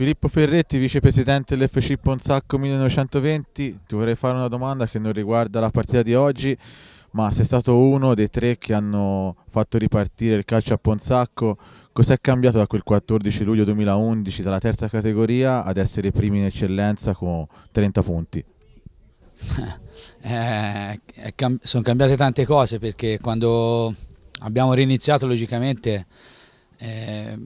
Filippo Ferretti, vicepresidente dell'FC Ponzacco 1920, ti vorrei fare una domanda che non riguarda la partita di oggi, ma sei stato uno dei tre che hanno fatto ripartire il calcio a Ponzacco. Cos'è cambiato da quel 14 luglio 2011 dalla terza categoria ad essere primi in eccellenza con 30 punti? Eh, cam sono cambiate tante cose perché quando abbiamo riniziato logicamente eh,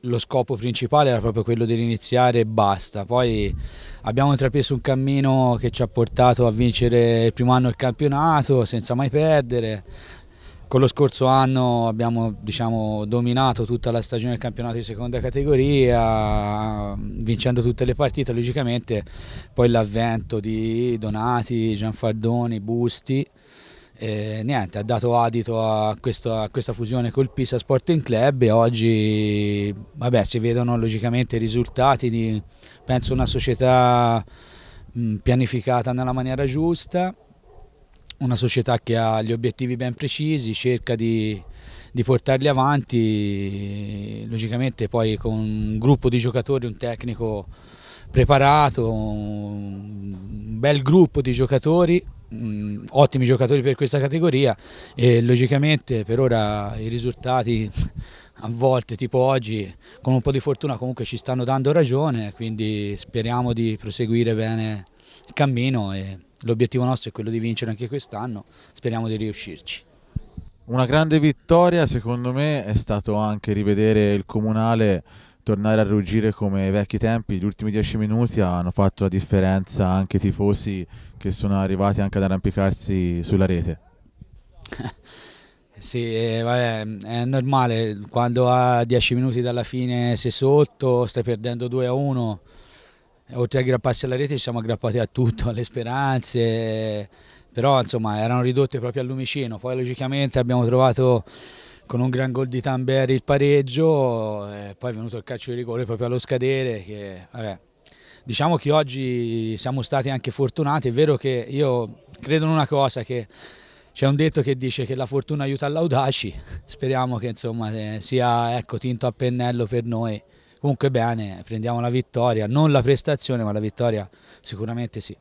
lo scopo principale era proprio quello dell'iniziare e basta. Poi abbiamo intrapreso un cammino che ci ha portato a vincere il primo anno il campionato senza mai perdere. Con lo scorso anno abbiamo diciamo, dominato tutta la stagione del campionato di seconda categoria, vincendo tutte le partite, logicamente poi l'avvento di Donati, Gianfardoni, Busti, eh, niente, ha dato adito a, questo, a, questa fusione col Pisa Sporting Club e oggi vabbè, si vedono logicamente i risultati di penso una società mh, pianificata nella maniera giusta, una società che ha gli obiettivi ben precisi, cerca di, di portarli avanti, logicamente poi con un gruppo di giocatori, un tecnico preparato, un bel gruppo di giocatori, mm, ottimi giocatori per questa categoria e logicamente per ora i risultati a volte tipo oggi con un po' di fortuna comunque ci stanno dando ragione quindi speriamo di proseguire bene il cammino e l'obiettivo nostro è quello di vincere anche quest'anno speriamo di riuscirci una grande vittoria secondo me è stato anche rivedere il comunale tornare a ruggire come ai vecchi tempi. Gli ultimi dieci minuti hanno fatto la differenza anche i tifosi che sono arrivati anche ad arrampicarsi sulla rete. Sì, eh, vabbè, è normale, quando a dieci minuti dalla fine sei sotto, stai perdendo 2 a 1, eh, oltre a aggrapparsi alla rete ci siamo aggrappati a tutto, alle speranze, però insomma erano ridotte proprio al lumicino, poi logicamente abbiamo trovato con un gran gol di Tamberi il pareggio, poi è venuto il calcio di rigore proprio allo scadere. Che, vabbè, diciamo che oggi siamo stati anche fortunati, è vero che io credo in una cosa che c'è un detto che dice che la fortuna aiuta l'audaci, speriamo che insomma, eh, sia ecco, tinto a pennello per noi. Comunque bene, prendiamo la vittoria, non la prestazione ma la vittoria sicuramente sì.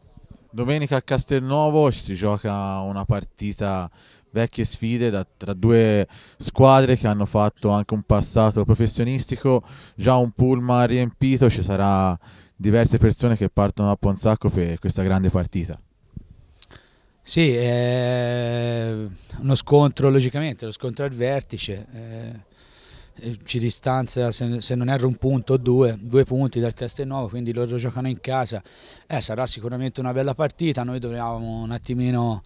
Domenica a Castelnuovo si gioca una partita vecchie sfide da, tra due squadre che hanno fatto anche un passato professionistico, già un pullman riempito, ci saranno diverse persone che partono a Ponzacco per questa grande partita. Sì, eh, uno scontro logicamente, lo scontro al vertice, eh, eh, ci distanzia se, se, non erro un punto o due, due punti dal Castelnuovo, quindi loro giocano in casa, eh, sarà sicuramente una bella partita, noi dovevamo un attimino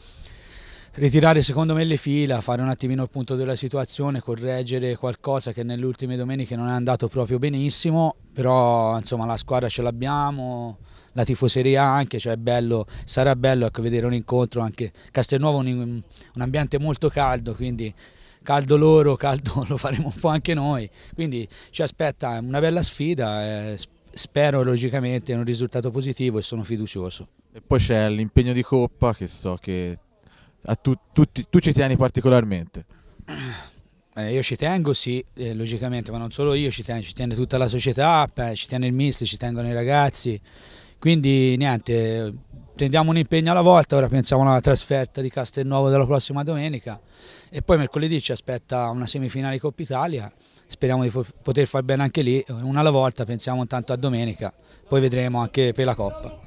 ritirare secondo me le fila, fare un attimino il punto della situazione, correggere qualcosa che nelle ultime domeniche non è andato proprio benissimo, però insomma la squadra ce l'abbiamo, la tifoseria anche, cioè bello, sarà bello ecco, vedere un incontro anche Castelnuovo, un, un ambiente molto caldo, quindi caldo loro, caldo lo faremo un po' anche noi, quindi ci aspetta eh, una bella sfida, eh, spero logicamente un risultato positivo e sono fiducioso. E poi c'è l'impegno di Coppa che so che tu, tutti, tu ci tieni particolarmente? Eh, io ci tengo, sì, eh, logicamente, ma non solo io, ci tengo, ci tiene tutta la società, eh, ci tiene il mister, ci tengono i ragazzi. Quindi niente, prendiamo un impegno alla volta, ora pensiamo alla trasferta di Castelnuovo della prossima domenica e poi mercoledì ci aspetta una semifinale Coppa Italia. Speriamo di poter far bene anche lì, una alla volta, pensiamo intanto a domenica, poi vedremo anche per la Coppa.